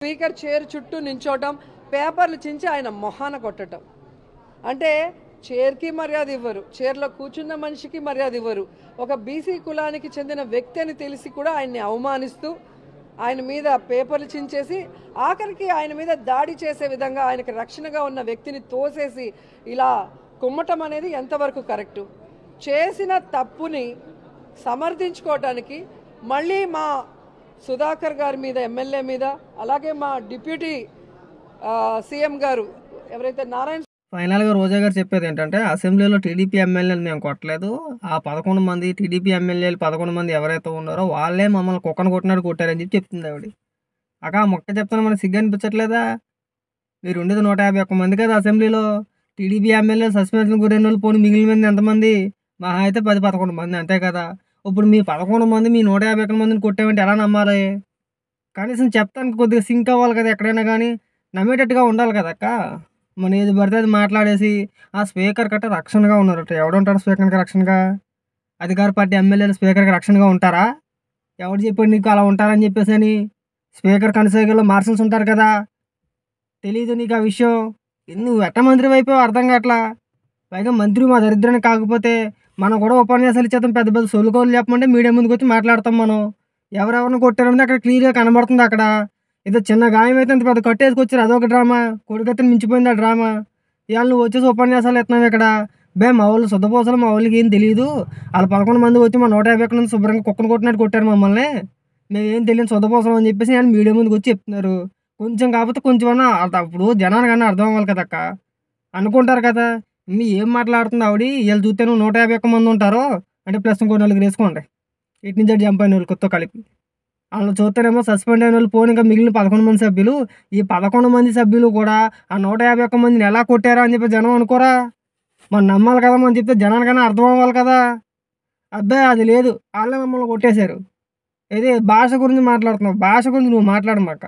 speaker chair చుట్టూ నించోటం పేపర్లు చించి ఆయన మొహాన కొట్టడం అంటే చైర్కి మర్యాద ఇవ్వరు చైర్లో కూర్చున్న మనిషికి మర్యాద ఇవ్వరు ఒక బీసీ కులానికి చెందిన వ్యక్తి అని తెలిసి కూడా ఆయన్ని అవమానిస్తూ ఆయన మీద పేపర్లు చించేసి ఆఖరికి ఆయన మీద దాడి చేసే విధంగా ఆయనకు రక్షణగా ఉన్న వ్యక్తిని తోసేసి ఇలా కుమ్మటం అనేది ఎంతవరకు కరెక్టు చేసిన తప్పుని సమర్థించుకోవటానికి మళ్ళీ మా సుధాకర్ గారి మీద ఎమ్మెల్యే మీద అలాగే మా డిప్యూటీ సీఎం గారు ఎవరైతే నారాయణ ఫైనల్ గా రోజా గారు చెప్పేది ఏంటంటే అసెంబ్లీలో టీడీపీ ఎమ్మెల్యేలు మేము కొట్టలేదు ఆ పదకొండు మంది టీడీపీ ఎమ్మెల్యేలు పదకొండు మంది ఎవరైతే ఉన్నారో వాళ్ళే మమ్మల్ని కుక్కను కొట్టినాడు కొట్టారని చెప్పి చెప్తుంది ఆవిడ అక మొక్క చెప్తాను మనకి సిగ్గు అనిపించట్లేదా మీరు ఉండేది నూట యాభై ఒక్క మంది కదా అసెంబ్లీలో టీడీపీ ఎమ్మెల్యే సస్పెన్షన్ గురైన వాళ్ళు పోనీ మిగిలిన మంది ఎంతమంది మహా అయితే పది పదకొండు మంది అంతే కదా ఇప్పుడు మీ పదకొండు మంది మీ నూట యాభై ఎకరం మందిని కొట్టామంటే ఎలా నమ్మాలి కనీసం చెప్తానికి కొద్దిగా సింక్ అవ్వాలి కదా ఎక్కడైనా కానీ నమ్మేటట్టుగా ఉండాలి కదా అక్క మన ఏది పడితే అది మాట్లాడేసి ఆ స్పీకర్ కట్ట రక్షణగా ఉన్నారట ఎవడుంటాడు స్పీకర్కి రక్షణగా అధికార పార్టీ ఎమ్మెల్యేలు స్పీకర్కి రక్షణగా ఉంటారా ఎవడు చెప్పాడు నీకు అలా ఉంటారని చెప్పేసి అని స్పీకర్ కనసాగలో మార్షల్స్ ఉంటారు కదా తెలియదు నీకు ఆ విషయం నువ్వు ఎట్ట మంత్రి వైపు అర్థం కావట్లా పైగా మంత్రి మా దరిద్రాన్ని కాకపోతే మనం కూడా ఉపన్యాసాలు ఇచ్చేద్దాం పెద్ద పెద్ద సొలుకోలు చెప్పమంటే మీడియా ముందుకు వచ్చి మాట్లాడతాం మనం ఎవరెవరిని కొట్టారనేది అక్కడ క్లియర్గా కనబడుతుంది అక్కడ ఏదో చిన్న గాయం అయితే అంత పెద్ద కట్టేసుకొచ్చారు అదొక డ్రామా కొడుకత్తిని మించిపోయింది ఆ డ్రామా ఇవాళ నువ్వు వచ్చేసి ఉపన్యాసాలు ఎత్తున్నాం ఇక్కడ బే మా వాళ్ళు శుద్ధపోసలు మా వాళ్ళకి ఏం తెలియదు వాళ్ళు పదకొండు మంది వచ్చి మా నూట యాభై ఎక్కడ శుభ్రంగా కుక్కను కొట్టినట్టు కొట్టారు మమ్మల్ని మేము ఏం తెలియని శుద్ధపోసలం అని చెప్పేసి నేను మీడియా ముందుకు వచ్చి చెప్తున్నారు కొంచెం కాకపోతే కొంచెం అన్నా అప్పుడు జనానికి అన్న అర్థం అవ్వాలి కదక్క అనుకుంటారు కదా మీ ఏం మాట్లాడుతుంది ఆవిడ వీళ్ళు చూస్తే నువ్వు నూట యాభై ఒక్క మంది ఉంటారు అంటే ప్లస్ ఇంకో నలుగురు వేసుకోండి ఇటు నుంచి జంప్ అయిన వాళ్ళు కొత్త కలిపి వాళ్ళు చూస్తేనేమో సస్పెండ్ అయిన వాళ్ళు పోని ఇంకా మిగిలిన పదకొండు మంది సభ్యులు ఈ పదకొండు మంది సభ్యులు కూడా ఆ నూట యాభై ఒక్క మందిని ఎలా కొట్టారా అని చెప్పి జనం అనుకోరా మనం నమ్మాలి కదా మనం చెప్తే జనానికైనా అర్థం అవ్వాలి కదా అబ్బాయి అది లేదు వాళ్ళే మమ్మల్ని కొట్టేశారు అయితే భాష గురించి మాట్లాడుతున్నావు భాష గురించి నువ్వు మాట్లాడమాక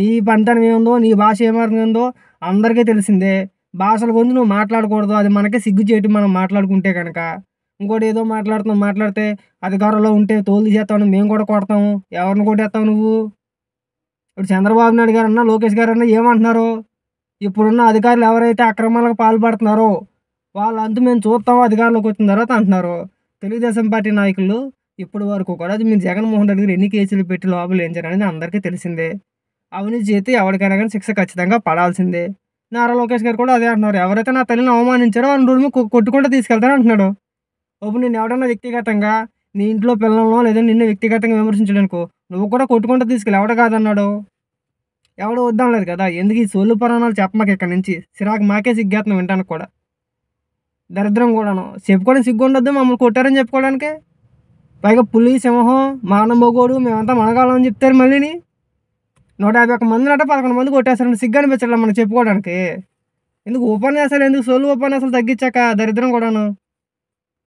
నీ పంతనం ఏముందో నీ భాష ఏమర్థం అందరికీ తెలిసిందే భాషల గురించి నువ్వు మాట్లాడకూడదు అది మనకే చేయటం మనం మాట్లాడుకుంటే కనుక ఇంకోటి ఏదో మాట్లాడుతున్నావు మాట్లాడితే అధికారంలో ఉంటే తోలు చేస్తావు మేము కూడా కొడతాము ఎవరిని కొట్టేస్తావు నువ్వు ఇప్పుడు చంద్రబాబు నాయుడు గారు అన్నా లోకేష్ గారు అన్నా ఏమంటున్నారు ఇప్పుడున్న అధికారులు ఎవరైతే అక్రమాలకు పాల్పడుతున్నారో వాళ్ళంతా మేము చూస్తాము అధికారంలోకి వచ్చిన తర్వాత అంటున్నారు తెలుగుదేశం పార్టీ నాయకులు ఇప్పటి వరకు కూడా అది మీరు జగన్మోహన్ రెడ్డి గారు ఎన్ని కేసులు పెట్టి లోపల చేయాలనేది అందరికీ తెలిసిందే అవినీతి చేస్తే ఎవరికైనా కానీ శిక్ష ఖచ్చితంగా పడాల్సిందే నారా లోకేష్ గారు కూడా అదే అంటున్నారు ఎవరైతే నా తల్లిని అవమానించారో వాళ్ళ రూమ్ కొట్టుకుంటూ తీసుకెళ్తాను అంటున్నాడు అప్పుడు నేను ఎవడన్నా వ్యక్తిగతంగా నీ ఇంట్లో పిల్లలను లేదా నిన్ను వ్యక్తిగతంగా విమర్శించడానికి నువ్వు కూడా కొట్టుకుంటూ తీసుకెళ్ళి ఎవడ కాదన్నాడు ఎవడో లేదు కదా ఎందుకు ఈ సోలు పురాణాలు చెప్పమాక ఇక్కడి నుంచి సిరాకు మాకే సిగ్గేస్తున్నాం వింటాను కూడా దరిద్రం కూడాను చెప్పుకోవడం సిగ్గు ఉండొద్దు మమ్మల్ని కొట్టారని చెప్పుకోవడానికి పైగా పులి సింహం మానమోగోడు మేమంతా మనగాలని చెప్తారు మళ్ళీని నూట యాభై ఒక మంది నట పదకొండు మంది కొట్టేస్తారంటే సిగ్గు అనిపించడం మనం చెప్పుకోవడానికి ఎందుకు ఉపన్యాసాలు ఎందుకు సోలు ఉపన్యాసాలు తగ్గించాక దరిద్రం కూడాను